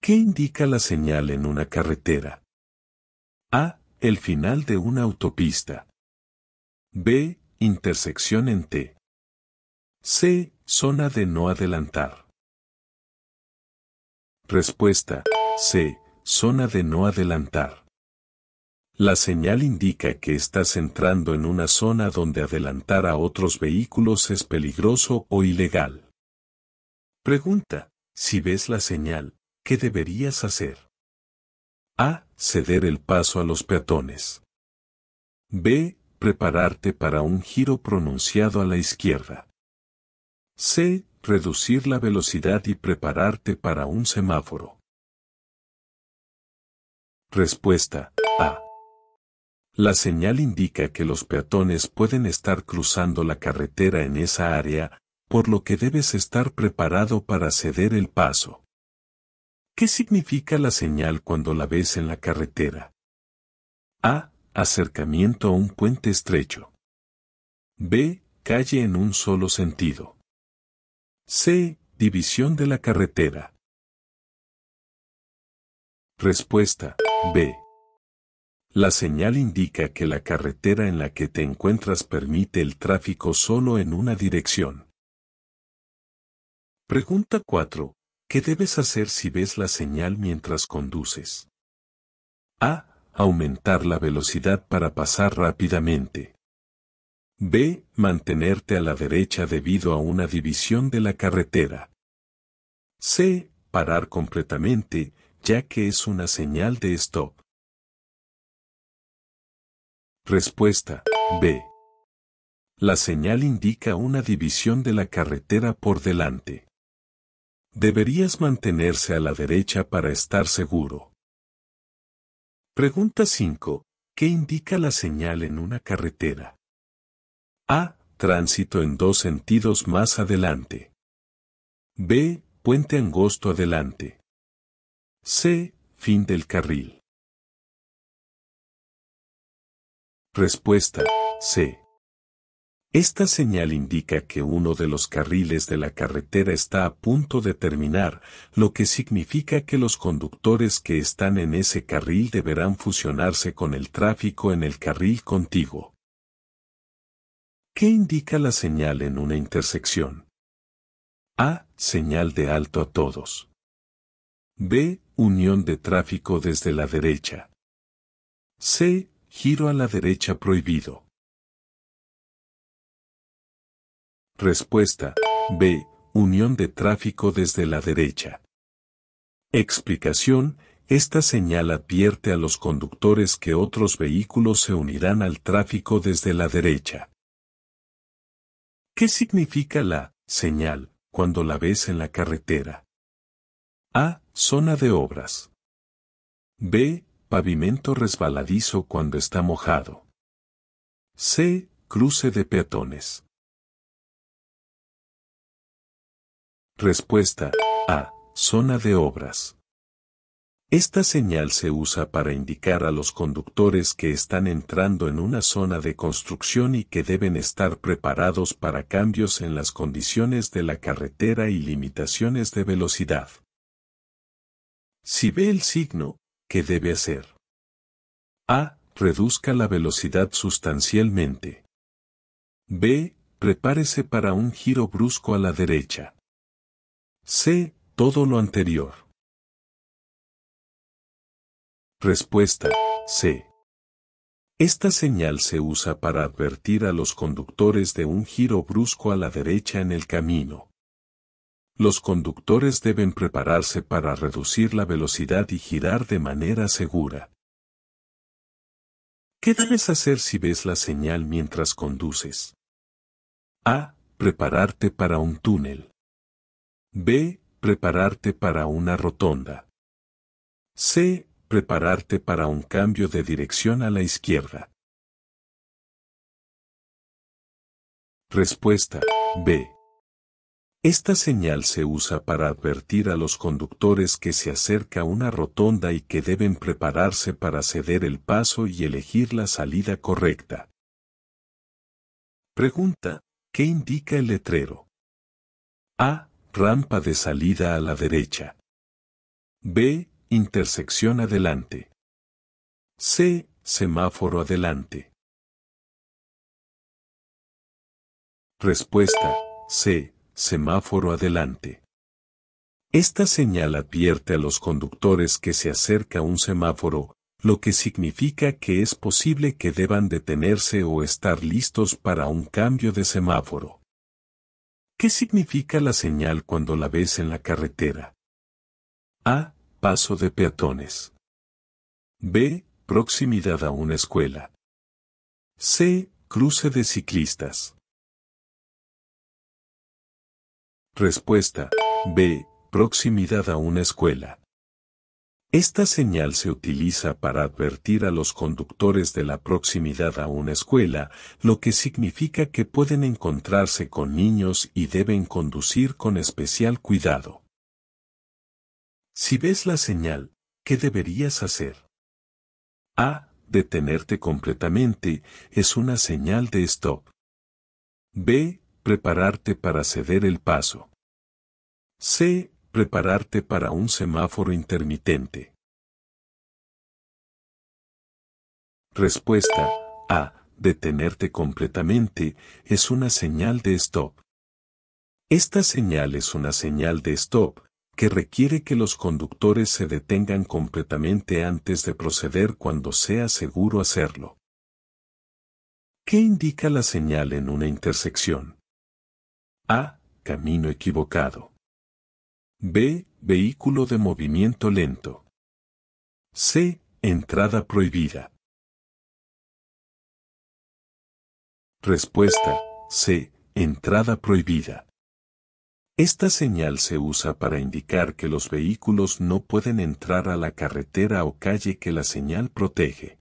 ¿Qué indica la señal en una carretera? A. El final de una autopista. B. Intersección en T. C. Zona de no adelantar. Respuesta. C. Zona de no adelantar. La señal indica que estás entrando en una zona donde adelantar a otros vehículos es peligroso o ilegal. Pregunta, si ves la señal, ¿qué deberías hacer? A. Ceder el paso a los peatones. B. Prepararte para un giro pronunciado a la izquierda. C. Reducir la velocidad y prepararte para un semáforo. Respuesta A. La señal indica que los peatones pueden estar cruzando la carretera en esa área, por lo que debes estar preparado para ceder el paso. ¿Qué significa la señal cuando la ves en la carretera? A. Acercamiento a un puente estrecho. B. Calle en un solo sentido. C. División de la carretera. Respuesta. B. La señal indica que la carretera en la que te encuentras permite el tráfico solo en una dirección. Pregunta 4. ¿Qué debes hacer si ves la señal mientras conduces? A. Aumentar la velocidad para pasar rápidamente. B. Mantenerte a la derecha debido a una división de la carretera. C. Parar completamente, ya que es una señal de stop. Respuesta B. La señal indica una división de la carretera por delante. Deberías mantenerse a la derecha para estar seguro. Pregunta 5. ¿Qué indica la señal en una carretera? A. Tránsito en dos sentidos más adelante. B. Puente angosto adelante. C. Fin del carril. Respuesta, C. Esta señal indica que uno de los carriles de la carretera está a punto de terminar, lo que significa que los conductores que están en ese carril deberán fusionarse con el tráfico en el carril contiguo. ¿Qué indica la señal en una intersección? A. Señal de alto a todos. B. Unión de tráfico desde la derecha. C. Giro a la derecha prohibido. Respuesta. B. Unión de tráfico desde la derecha. Explicación. Esta señal advierte a los conductores que otros vehículos se unirán al tráfico desde la derecha. ¿Qué significa la señal cuando la ves en la carretera? A. Zona de obras. B. Pavimento resbaladizo cuando está mojado. C. Cruce de peatones. Respuesta A. Zona de obras. Esta señal se usa para indicar a los conductores que están entrando en una zona de construcción y que deben estar preparados para cambios en las condiciones de la carretera y limitaciones de velocidad. Si ve el signo ¿qué debe hacer? A. Reduzca la velocidad sustancialmente. B. Prepárese para un giro brusco a la derecha. C. Todo lo anterior. Respuesta. C. Esta señal se usa para advertir a los conductores de un giro brusco a la derecha en el camino. Los conductores deben prepararse para reducir la velocidad y girar de manera segura. ¿Qué debes hacer si ves la señal mientras conduces? A. Prepararte para un túnel. B. Prepararte para una rotonda. C. Prepararte para un cambio de dirección a la izquierda. Respuesta. B. Esta señal se usa para advertir a los conductores que se acerca una rotonda y que deben prepararse para ceder el paso y elegir la salida correcta. Pregunta, ¿qué indica el letrero? A. Rampa de salida a la derecha. B. Intersección adelante. C. Semáforo adelante. Respuesta, C semáforo adelante. Esta señal advierte a los conductores que se acerca un semáforo, lo que significa que es posible que deban detenerse o estar listos para un cambio de semáforo. ¿Qué significa la señal cuando la ves en la carretera? A. Paso de peatones. B. Proximidad a una escuela. C. Cruce de ciclistas. Respuesta. B. Proximidad a una escuela. Esta señal se utiliza para advertir a los conductores de la proximidad a una escuela, lo que significa que pueden encontrarse con niños y deben conducir con especial cuidado. Si ves la señal, ¿qué deberías hacer? A. Detenerte completamente es una señal de stop. B prepararte para ceder el paso. C. Prepararte para un semáforo intermitente. Respuesta A. Detenerte completamente es una señal de stop. Esta señal es una señal de stop que requiere que los conductores se detengan completamente antes de proceder cuando sea seguro hacerlo. ¿Qué indica la señal en una intersección? A. Camino equivocado. B. Vehículo de movimiento lento. C. Entrada prohibida. Respuesta. C. Entrada prohibida. Esta señal se usa para indicar que los vehículos no pueden entrar a la carretera o calle que la señal protege.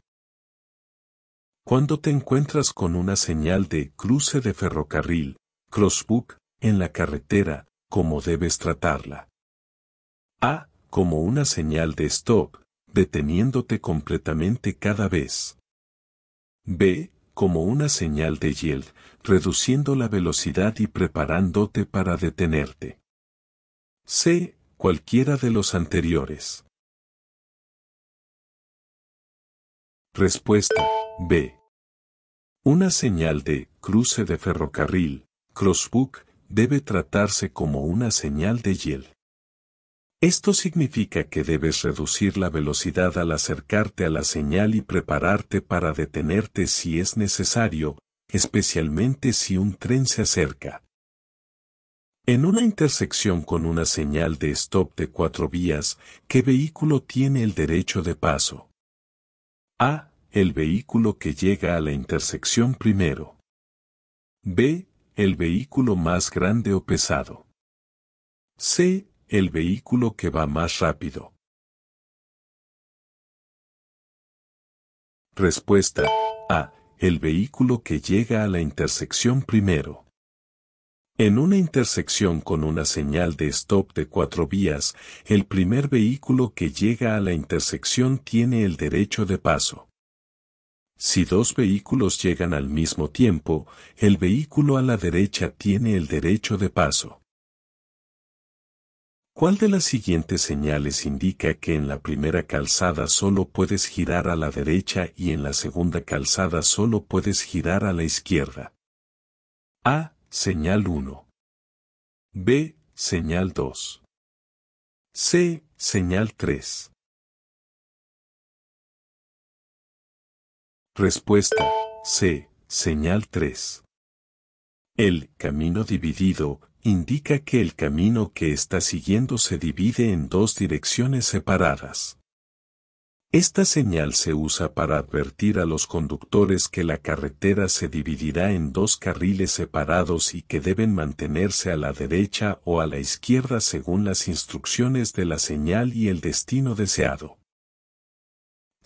Cuando te encuentras con una señal de cruce de ferrocarril, Crossbook, en la carretera, ¿cómo debes tratarla. A. Como una señal de stop, deteniéndote completamente cada vez. B. Como una señal de yield, reduciendo la velocidad y preparándote para detenerte. C. Cualquiera de los anteriores. Respuesta B. Una señal de cruce de ferrocarril, crossbook debe tratarse como una señal de yield. Esto significa que debes reducir la velocidad al acercarte a la señal y prepararte para detenerte si es necesario, especialmente si un tren se acerca. En una intersección con una señal de stop de cuatro vías, ¿qué vehículo tiene el derecho de paso? A. El vehículo que llega a la intersección primero. B. El vehículo más grande o pesado. C. El vehículo que va más rápido. Respuesta. A. El vehículo que llega a la intersección primero. En una intersección con una señal de stop de cuatro vías, el primer vehículo que llega a la intersección tiene el derecho de paso. Si dos vehículos llegan al mismo tiempo, el vehículo a la derecha tiene el derecho de paso. ¿Cuál de las siguientes señales indica que en la primera calzada solo puedes girar a la derecha y en la segunda calzada solo puedes girar a la izquierda? A. Señal 1. B. Señal 2. C. Señal 3. Respuesta C. Señal 3. El camino dividido indica que el camino que está siguiendo se divide en dos direcciones separadas. Esta señal se usa para advertir a los conductores que la carretera se dividirá en dos carriles separados y que deben mantenerse a la derecha o a la izquierda según las instrucciones de la señal y el destino deseado.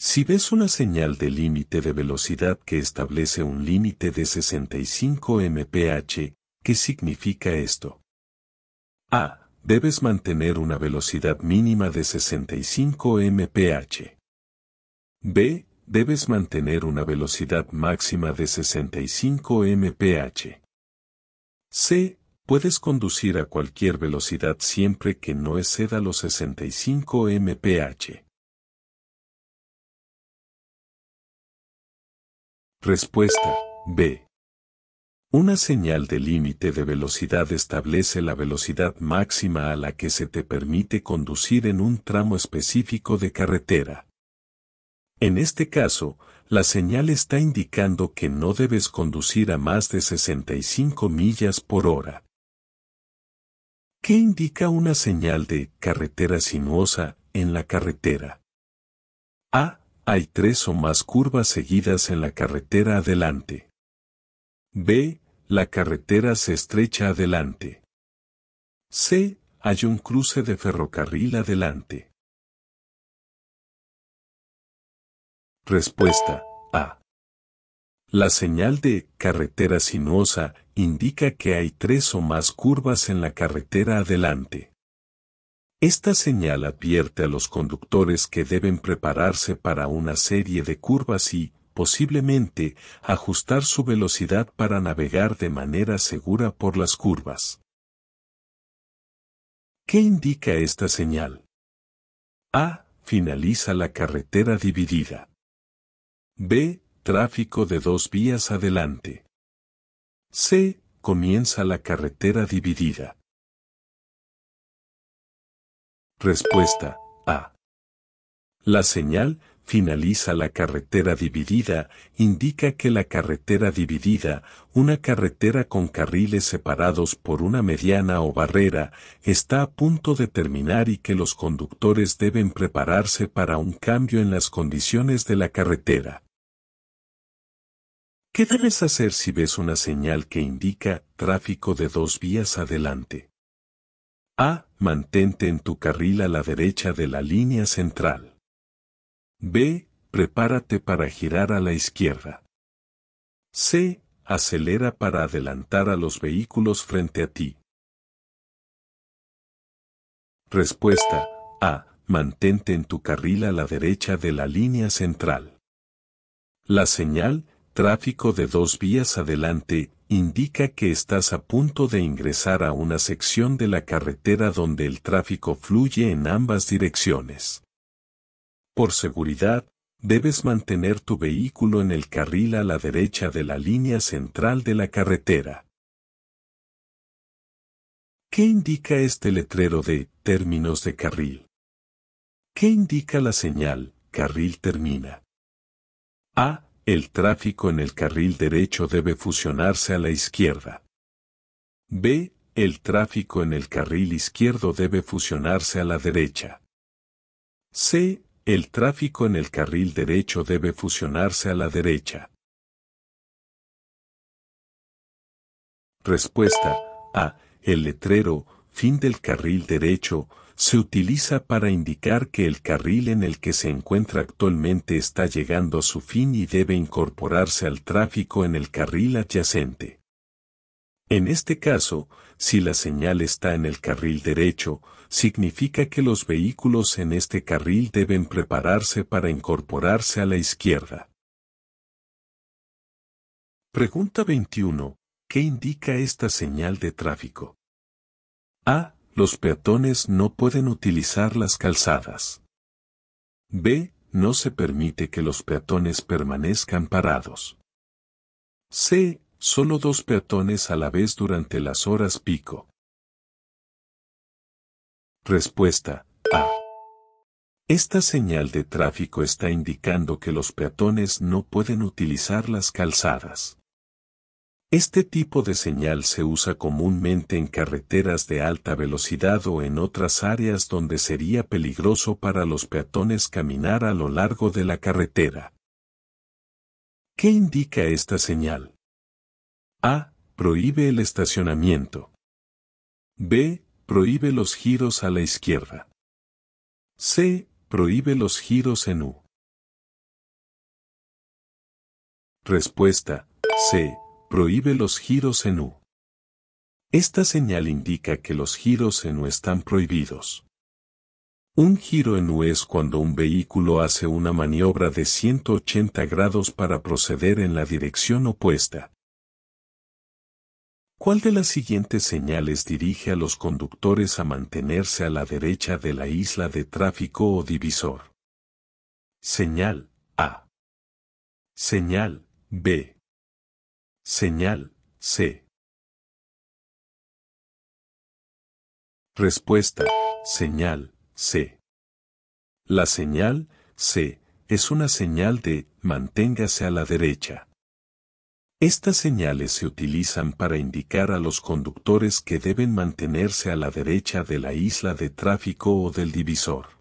Si ves una señal de límite de velocidad que establece un límite de 65 mph, ¿qué significa esto? A. Debes mantener una velocidad mínima de 65 mph. B. Debes mantener una velocidad máxima de 65 mph. C. Puedes conducir a cualquier velocidad siempre que no exceda los 65 mph. Respuesta B. Una señal de límite de velocidad establece la velocidad máxima a la que se te permite conducir en un tramo específico de carretera. En este caso, la señal está indicando que no debes conducir a más de 65 millas por hora. ¿Qué indica una señal de carretera sinuosa en la carretera? A hay tres o más curvas seguidas en la carretera adelante. B. La carretera se estrecha adelante. C. Hay un cruce de ferrocarril adelante. Respuesta A. La señal de carretera sinuosa indica que hay tres o más curvas en la carretera adelante. Esta señal advierte a los conductores que deben prepararse para una serie de curvas y, posiblemente, ajustar su velocidad para navegar de manera segura por las curvas. ¿Qué indica esta señal? A. Finaliza la carretera dividida. B. Tráfico de dos vías adelante. C. Comienza la carretera dividida. Respuesta A. La señal finaliza la carretera dividida, indica que la carretera dividida, una carretera con carriles separados por una mediana o barrera, está a punto de terminar y que los conductores deben prepararse para un cambio en las condiciones de la carretera. ¿Qué debes hacer si ves una señal que indica tráfico de dos vías adelante? A. Mantente en tu carril a la derecha de la línea central. B. Prepárate para girar a la izquierda. C. Acelera para adelantar a los vehículos frente a ti. Respuesta. A. Mantente en tu carril a la derecha de la línea central. La señal, tráfico de dos vías adelante, indica que estás a punto de ingresar a una sección de la carretera donde el tráfico fluye en ambas direcciones. Por seguridad, debes mantener tu vehículo en el carril a la derecha de la línea central de la carretera. ¿Qué indica este letrero de términos de carril? ¿Qué indica la señal carril termina? A el tráfico en el carril derecho debe fusionarse a la izquierda. B. El tráfico en el carril izquierdo debe fusionarse a la derecha. C. El tráfico en el carril derecho debe fusionarse a la derecha. Respuesta A. El letrero, fin del carril derecho, se utiliza para indicar que el carril en el que se encuentra actualmente está llegando a su fin y debe incorporarse al tráfico en el carril adyacente. En este caso, si la señal está en el carril derecho, significa que los vehículos en este carril deben prepararse para incorporarse a la izquierda. Pregunta 21. ¿Qué indica esta señal de tráfico? A. Los peatones no pueden utilizar las calzadas. B. No se permite que los peatones permanezcan parados. C. Solo dos peatones a la vez durante las horas pico. Respuesta. A. Esta señal de tráfico está indicando que los peatones no pueden utilizar las calzadas. Este tipo de señal se usa comúnmente en carreteras de alta velocidad o en otras áreas donde sería peligroso para los peatones caminar a lo largo de la carretera. ¿Qué indica esta señal? A. Prohíbe el estacionamiento. B. Prohíbe los giros a la izquierda. C. Prohíbe los giros en U. Respuesta. C. Prohíbe los giros en U. Esta señal indica que los giros en U están prohibidos. Un giro en U es cuando un vehículo hace una maniobra de 180 grados para proceder en la dirección opuesta. ¿Cuál de las siguientes señales dirige a los conductores a mantenerse a la derecha de la isla de tráfico o divisor? Señal A. Señal B. Señal, C. Respuesta, señal, C. La señal, C, es una señal de manténgase a la derecha. Estas señales se utilizan para indicar a los conductores que deben mantenerse a la derecha de la isla de tráfico o del divisor.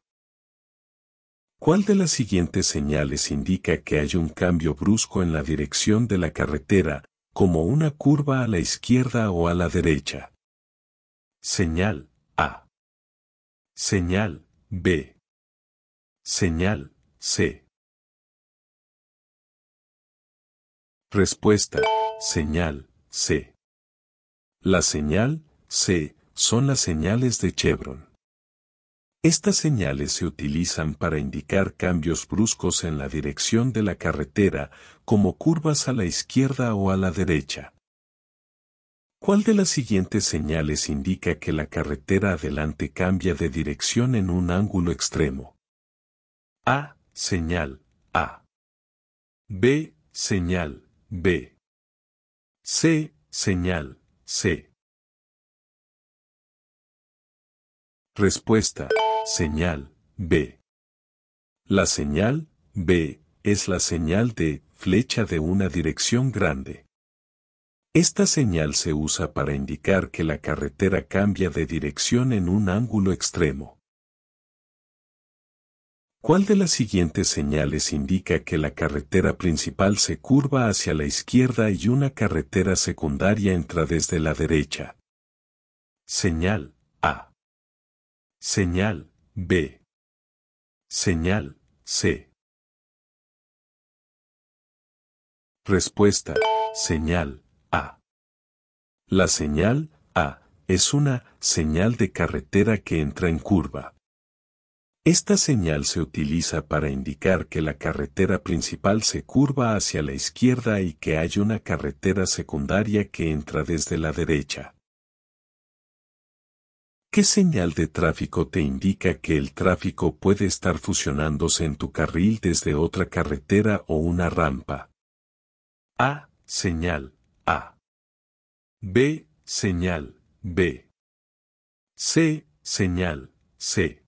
¿Cuál de las siguientes señales indica que hay un cambio brusco en la dirección de la carretera como una curva a la izquierda o a la derecha. Señal A. Señal B. Señal C. Respuesta. Señal C. La señal C son las señales de Chevron. Estas señales se utilizan para indicar cambios bruscos en la dirección de la carretera, como curvas a la izquierda o a la derecha. ¿Cuál de las siguientes señales indica que la carretera adelante cambia de dirección en un ángulo extremo? A. Señal A. B. Señal B. C. Señal C. Respuesta. Señal B. La señal B es la señal de flecha de una dirección grande. Esta señal se usa para indicar que la carretera cambia de dirección en un ángulo extremo. ¿Cuál de las siguientes señales indica que la carretera principal se curva hacia la izquierda y una carretera secundaria entra desde la derecha? Señal A. Señal B. Señal, C. Respuesta, señal, A. La señal, A, es una señal de carretera que entra en curva. Esta señal se utiliza para indicar que la carretera principal se curva hacia la izquierda y que hay una carretera secundaria que entra desde la derecha. ¿Qué señal de tráfico te indica que el tráfico puede estar fusionándose en tu carril desde otra carretera o una rampa? A. Señal A. B. Señal B. C. Señal C.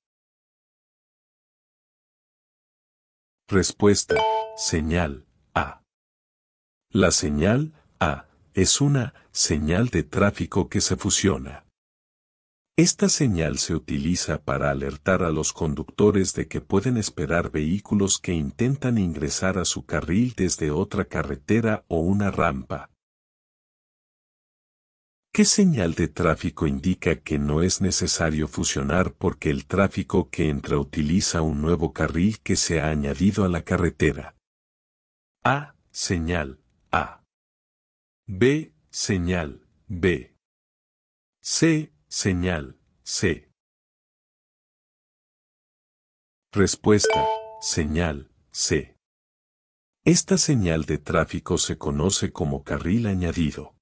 Respuesta. Señal A. La señal A es una señal de tráfico que se fusiona. Esta señal se utiliza para alertar a los conductores de que pueden esperar vehículos que intentan ingresar a su carril desde otra carretera o una rampa. ¿Qué señal de tráfico indica que no es necesario fusionar porque el tráfico que entra utiliza un nuevo carril que se ha añadido a la carretera? A. Señal A. B. Señal B. C Señal, C. Respuesta, señal, C. Esta señal de tráfico se conoce como carril añadido.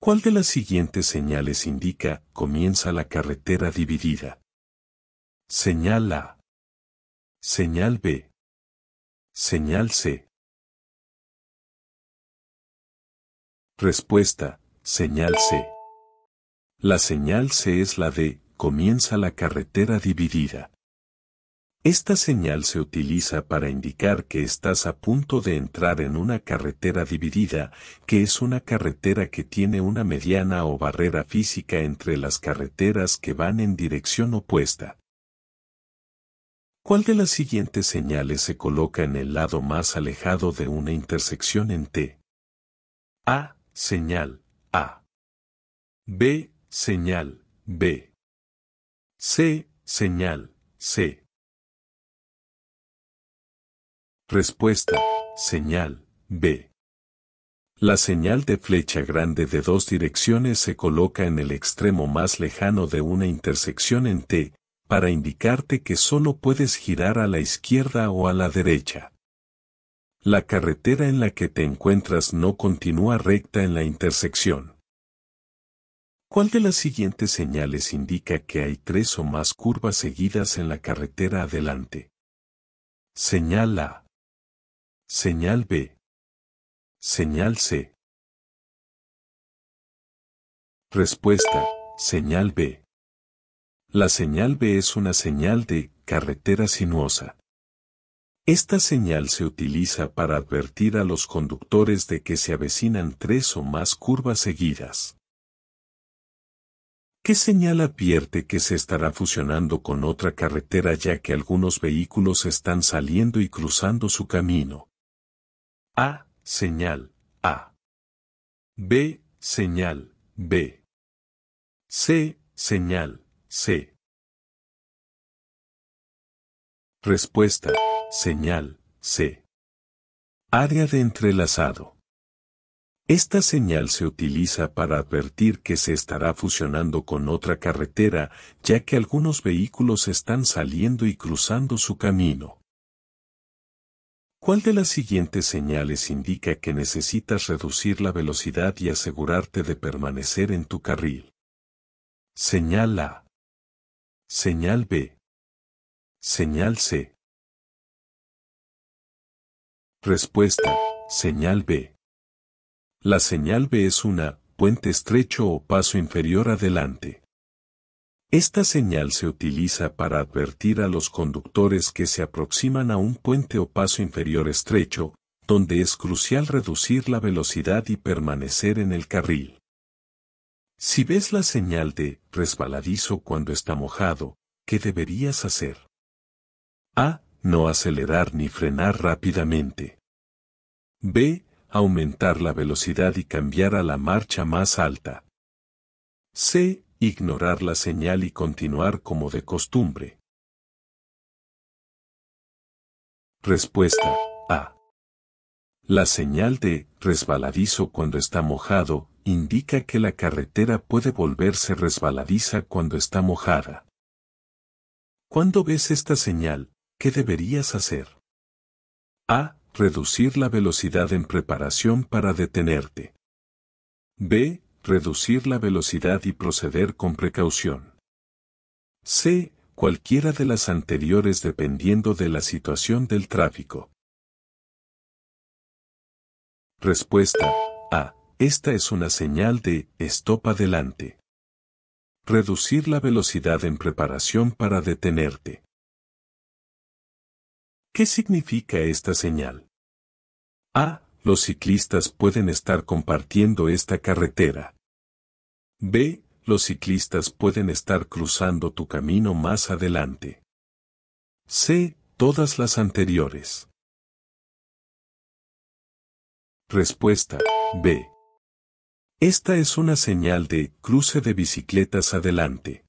¿Cuál de las siguientes señales indica comienza la carretera dividida? Señal A. Señal B. Señal C. Respuesta, señal C. La señal C es la de comienza la carretera dividida. Esta señal se utiliza para indicar que estás a punto de entrar en una carretera dividida, que es una carretera que tiene una mediana o barrera física entre las carreteras que van en dirección opuesta. ¿Cuál de las siguientes señales se coloca en el lado más alejado de una intersección en T? A. Señal A. B señal, B. C, señal, C. Respuesta, señal, B. La señal de flecha grande de dos direcciones se coloca en el extremo más lejano de una intersección en T, para indicarte que solo puedes girar a la izquierda o a la derecha. La carretera en la que te encuentras no continúa recta en la intersección. ¿Cuál de las siguientes señales indica que hay tres o más curvas seguidas en la carretera adelante? Señal A. Señal B. Señal C. Respuesta. Señal B. La señal B es una señal de carretera sinuosa. Esta señal se utiliza para advertir a los conductores de que se avecinan tres o más curvas seguidas. ¿Qué señal advierte que se estará fusionando con otra carretera ya que algunos vehículos están saliendo y cruzando su camino. A. Señal A. B. Señal B. C. Señal C. Respuesta. Señal C. Área de entrelazado. Esta señal se utiliza para advertir que se estará fusionando con otra carretera, ya que algunos vehículos están saliendo y cruzando su camino. ¿Cuál de las siguientes señales indica que necesitas reducir la velocidad y asegurarte de permanecer en tu carril? Señal A. Señal B. Señal C. Respuesta. Señal B. La señal B es una, puente estrecho o paso inferior adelante. Esta señal se utiliza para advertir a los conductores que se aproximan a un puente o paso inferior estrecho, donde es crucial reducir la velocidad y permanecer en el carril. Si ves la señal de resbaladizo cuando está mojado, ¿qué deberías hacer? A. No acelerar ni frenar rápidamente. B aumentar la velocidad y cambiar a la marcha más alta. C. Ignorar la señal y continuar como de costumbre. Respuesta A. La señal de resbaladizo cuando está mojado indica que la carretera puede volverse resbaladiza cuando está mojada. Cuando ves esta señal, ¿qué deberías hacer? A. Reducir la velocidad en preparación para detenerte. B. Reducir la velocidad y proceder con precaución. C. Cualquiera de las anteriores dependiendo de la situación del tráfico. Respuesta. A. Esta es una señal de stop adelante. Reducir la velocidad en preparación para detenerte. ¿Qué significa esta señal? A. Los ciclistas pueden estar compartiendo esta carretera. B. Los ciclistas pueden estar cruzando tu camino más adelante. C. Todas las anteriores. Respuesta B. Esta es una señal de cruce de bicicletas adelante.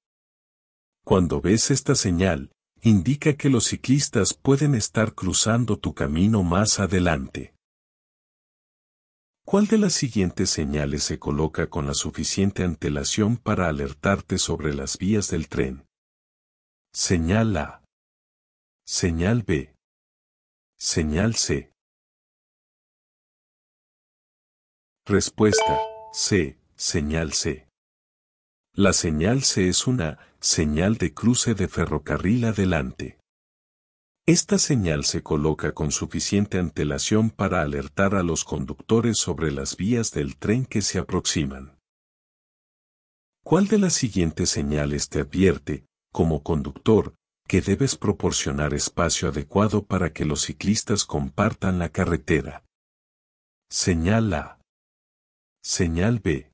Cuando ves esta señal, indica que los ciclistas pueden estar cruzando tu camino más adelante. ¿Cuál de las siguientes señales se coloca con la suficiente antelación para alertarte sobre las vías del tren? Señal A. Señal B. Señal C. Respuesta. C. Señal C. La señal C es una señal de cruce de ferrocarril adelante. Esta señal se coloca con suficiente antelación para alertar a los conductores sobre las vías del tren que se aproximan. ¿Cuál de las siguientes señales te advierte, como conductor, que debes proporcionar espacio adecuado para que los ciclistas compartan la carretera? Señal A. Señal B.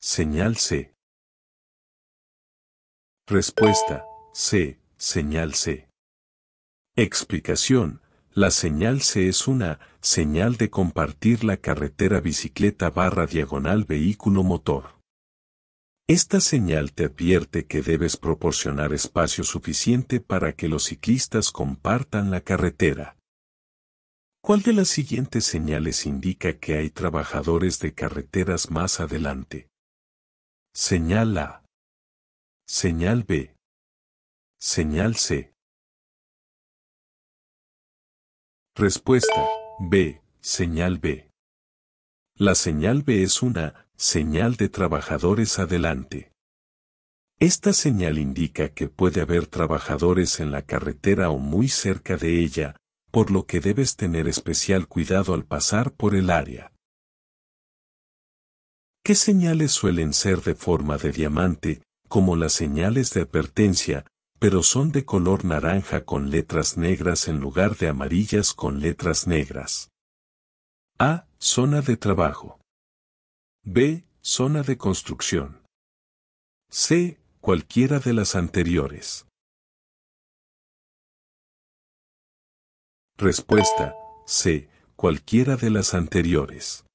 Señal C. Respuesta. C. Señal C. Explicación. La señal C es una señal de compartir la carretera bicicleta barra diagonal vehículo motor. Esta señal te advierte que debes proporcionar espacio suficiente para que los ciclistas compartan la carretera. ¿Cuál de las siguientes señales indica que hay trabajadores de carreteras más adelante? Señal A. Señal B. Señal C. Respuesta. B. Señal B. La señal B es una señal de trabajadores adelante. Esta señal indica que puede haber trabajadores en la carretera o muy cerca de ella, por lo que debes tener especial cuidado al pasar por el área. ¿Qué señales suelen ser de forma de diamante, como las señales de advertencia, pero son de color naranja con letras negras en lugar de amarillas con letras negras. A. Zona de trabajo. B. Zona de construcción. C. Cualquiera de las anteriores. Respuesta. C. Cualquiera de las anteriores.